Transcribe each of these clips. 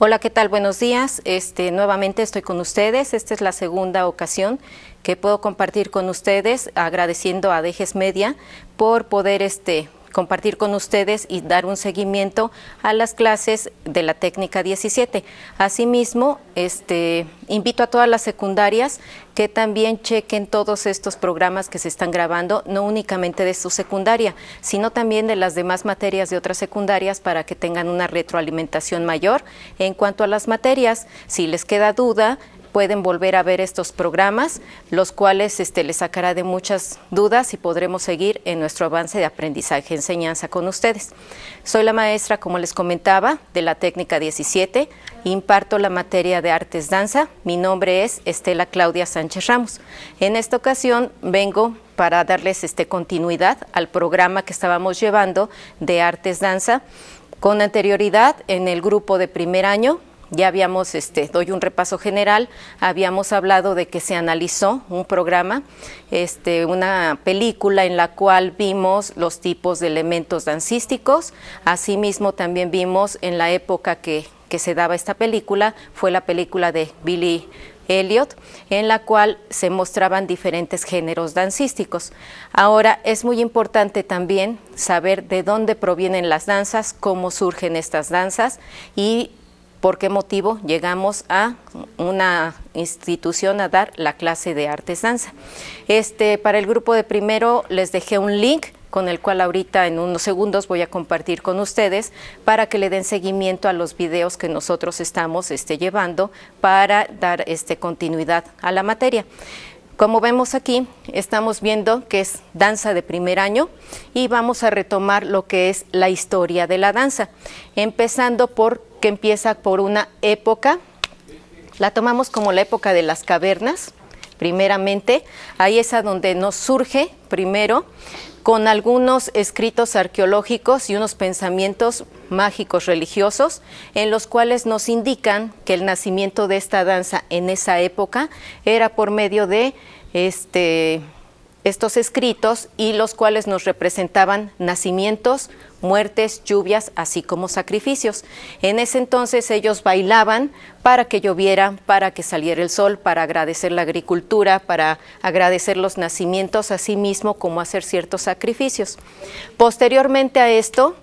Hola, ¿qué tal? Buenos días. Este, nuevamente estoy con ustedes. Esta es la segunda ocasión que puedo compartir con ustedes, agradeciendo a Dejes Media por poder este, compartir con ustedes y dar un seguimiento a las clases de la técnica 17. Asimismo, este, invito a todas las secundarias que también chequen todos estos programas que se están grabando, no únicamente de su secundaria, sino también de las demás materias de otras secundarias para que tengan una retroalimentación mayor en cuanto a las materias. Si les queda duda, pueden volver a ver estos programas, los cuales este, les sacará de muchas dudas y podremos seguir en nuestro avance de aprendizaje, enseñanza con ustedes. Soy la maestra, como les comentaba, de la técnica 17, imparto la materia de artes danza, mi nombre es Estela Claudia Sánchez Ramos. En esta ocasión vengo para darles este, continuidad al programa que estábamos llevando de artes danza. Con anterioridad, en el grupo de primer año ya habíamos, este, doy un repaso general, habíamos hablado de que se analizó un programa, este, una película en la cual vimos los tipos de elementos dancísticos, asimismo también vimos en la época que, se daba esta película, fue la película de Billy Elliot, en la cual se mostraban diferentes géneros dancísticos. Ahora, es muy importante también saber de dónde provienen las danzas, cómo surgen estas danzas y ¿Por qué motivo llegamos a una institución a dar la clase de artes danza? Este, para el grupo de primero les dejé un link con el cual ahorita en unos segundos voy a compartir con ustedes para que le den seguimiento a los videos que nosotros estamos este, llevando para dar este, continuidad a la materia. Como vemos aquí, estamos viendo que es danza de primer año y vamos a retomar lo que es la historia de la danza, empezando por que empieza por una época, la tomamos como la época de las cavernas, primeramente, ahí es a donde nos surge primero con algunos escritos arqueológicos y unos pensamientos mágicos religiosos, en los cuales nos indican que el nacimiento de esta danza en esa época era por medio de este, estos escritos y los cuales nos representaban nacimientos, muertes, lluvias, así como sacrificios. En ese entonces ellos bailaban para que lloviera, para que saliera el sol, para agradecer la agricultura, para agradecer los nacimientos, así mismo como hacer ciertos sacrificios. Posteriormente a esto,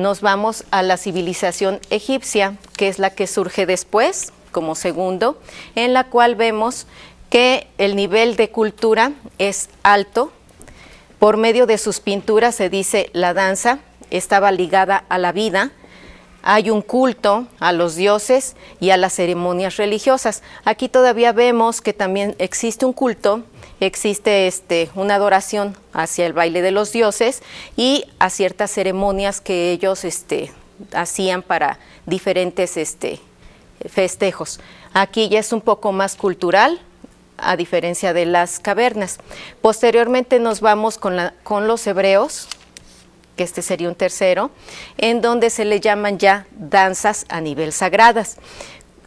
nos vamos a la civilización egipcia, que es la que surge después, como segundo, en la cual vemos que el nivel de cultura es alto. Por medio de sus pinturas se dice la danza estaba ligada a la vida, hay un culto a los dioses y a las ceremonias religiosas. Aquí todavía vemos que también existe un culto, existe este, una adoración hacia el baile de los dioses y a ciertas ceremonias que ellos este, hacían para diferentes este, festejos. Aquí ya es un poco más cultural, a diferencia de las cavernas. Posteriormente nos vamos con los hebreos, que este sería un tercero, en donde se le llaman ya danzas a nivel sagradas.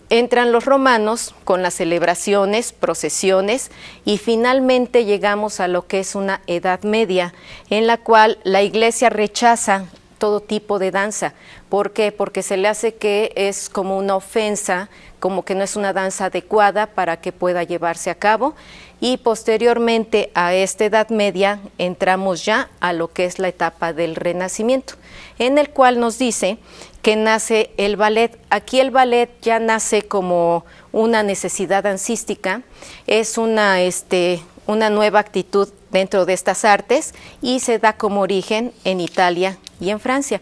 Entran los romanos con las celebraciones, procesiones y finalmente llegamos a lo que es una Edad Media, en la cual la Iglesia rechaza todo tipo de danza. ¿Por qué? Porque se le hace que es como una ofensa, como que no es una danza adecuada para que pueda llevarse a cabo. Y posteriormente a esta Edad Media entramos ya a lo que es la etapa del Renacimiento, en el cual nos dice que nace el ballet. Aquí el ballet ya nace como una necesidad dancística, es una, este, una nueva actitud dentro de estas artes y se da como origen en Italia y en Francia.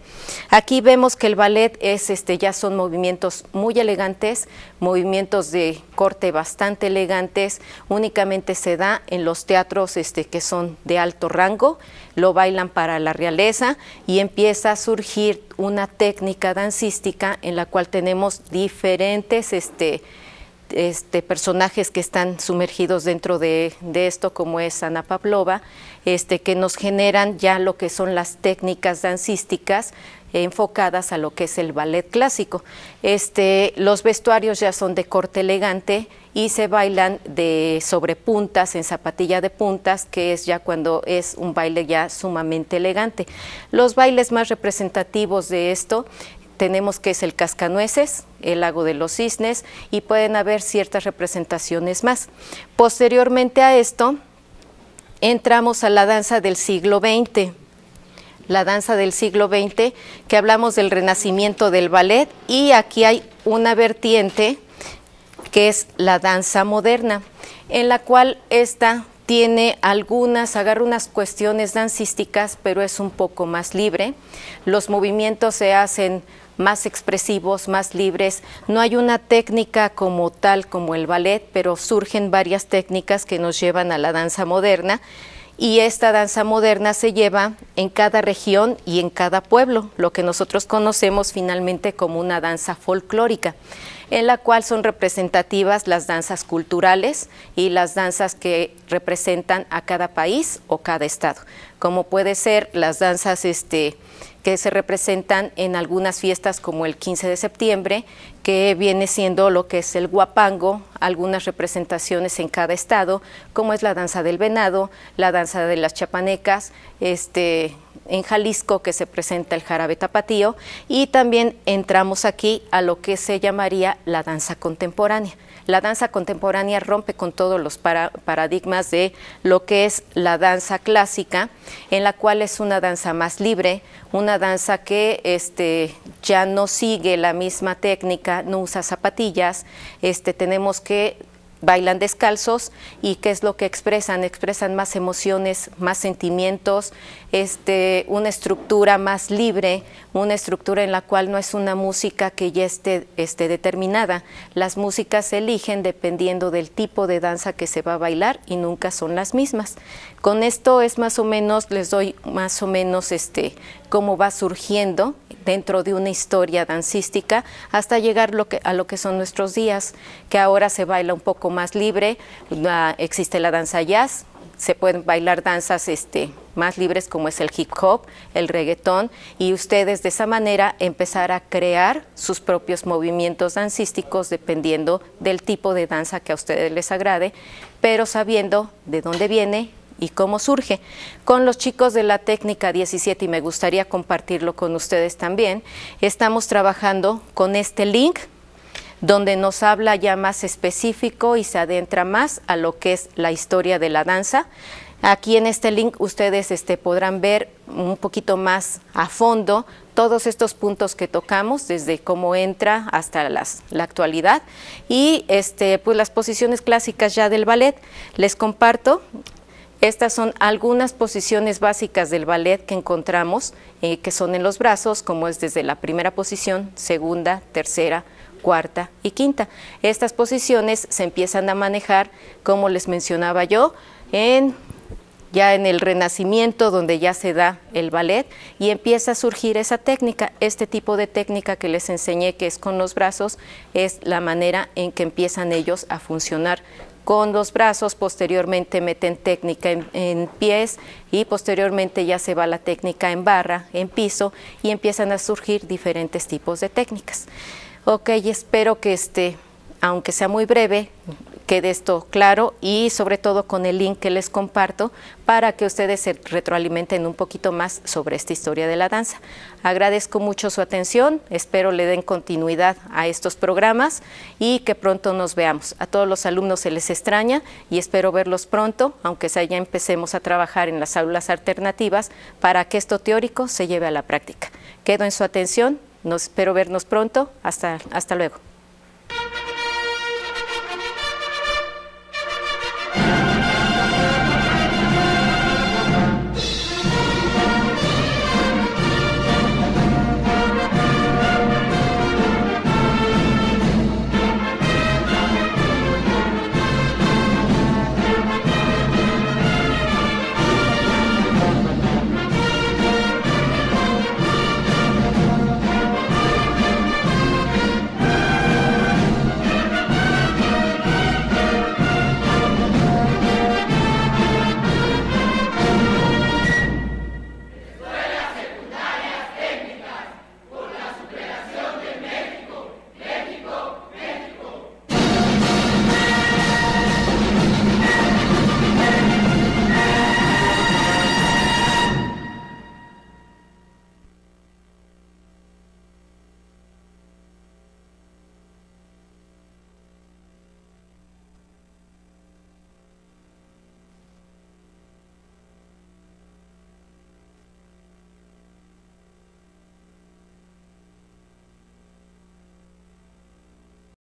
Aquí vemos que el ballet es este ya son movimientos muy elegantes, movimientos de corte bastante elegantes, únicamente se da en los teatros este que son de alto rango, lo bailan para la realeza y empieza a surgir una técnica dancística en la cual tenemos diferentes este este, personajes que están sumergidos dentro de, esto, como es Ana Pavlova, este, que nos generan ya lo que son las técnicas dancísticas enfocadas a lo que es el ballet clásico. Este, los vestuarios ya son de corte elegante y se bailan de puntas en zapatilla de puntas, que es ya cuando es un baile ya sumamente elegante. Los bailes más representativos de esto tenemos que es el cascanueces, el lago de los cisnes y pueden haber ciertas representaciones más. Posteriormente a esto, entramos a la danza del siglo XX la danza del siglo XX, que hablamos del renacimiento del ballet y aquí hay una vertiente que es la danza moderna, en la cual esta tiene algunas, agarra unas cuestiones dancísticas, pero es un poco más libre. Los movimientos se hacen más expresivos, más libres. No hay una técnica como tal como el ballet, pero surgen varias técnicas que nos llevan a la danza moderna y esta danza moderna se lleva en cada región y en cada pueblo, lo que nosotros conocemos finalmente como una danza folclórica en la cual son representativas las danzas culturales y las danzas que representan a cada país o cada estado, como puede ser las danzas este, que se representan en algunas fiestas como el 15 de septiembre, que viene siendo lo que es el guapango, algunas representaciones en cada estado, como es la danza del venado, la danza de las chapanecas, este, en Jalisco que se presenta el jarabe tapatío y también entramos aquí a lo que se llamaría la danza contemporánea. La danza contemporánea rompe con todos los paradigmas de lo que es la danza clásica, en la cual es una danza más libre, una danza que este, ya no sigue la misma técnica, no usa zapatillas, este, tenemos que bailan descalzos y qué es lo que expresan, expresan más emociones, más sentimientos, este, una estructura más libre, una estructura en la cual no es una música que ya esté, esté determinada. Las músicas se eligen dependiendo del tipo de danza que se va a bailar y nunca son las mismas. Con esto es más o menos, les doy más o menos este, cómo va surgiendo dentro de una historia dancística hasta llegar a lo que son nuestros días, que ahora se baila un poco más libre, existe la danza jazz, se pueden bailar danzas este, más libres como es el hip hop, el reggaetón, y ustedes de esa manera empezar a crear sus propios movimientos dancísticos dependiendo del tipo de danza que a ustedes les agrade, pero sabiendo de dónde viene, y cómo surge, con los chicos de la técnica 17 y me gustaría compartirlo con ustedes también. Estamos trabajando con este link donde nos habla ya más específico y se adentra más a lo que es la historia de la danza. Aquí en este link ustedes este, podrán ver un poquito más a fondo todos estos puntos que tocamos, desde cómo entra hasta las, la actualidad y este, pues las posiciones clásicas ya del ballet. Les comparto estas son algunas posiciones básicas del ballet que encontramos, eh, que son en los brazos, como es desde la primera posición, segunda, tercera, cuarta y quinta. Estas posiciones se empiezan a manejar, como les mencionaba yo, en ya en el Renacimiento, donde ya se da el ballet, y empieza a surgir esa técnica. Este tipo de técnica que les enseñé, que es con los brazos, es la manera en que empiezan ellos a funcionar con los brazos, posteriormente meten técnica en, pies y posteriormente ya se va la técnica en barra, en piso y empiezan a surgir diferentes tipos de técnicas. Ok, espero que este, aunque sea muy breve, quede esto claro y sobre todo con el link que les comparto para que ustedes se retroalimenten un poquito más sobre esta historia de la danza. Agradezco mucho su atención, espero le den continuidad a estos programas y que pronto nos veamos. A todos los alumnos se les extraña y espero verlos pronto, aunque sea ya empecemos a trabajar en las aulas alternativas para que esto teórico se lleve a la práctica. Quedo en su atención, nos espero vernos pronto, hasta, hasta luego.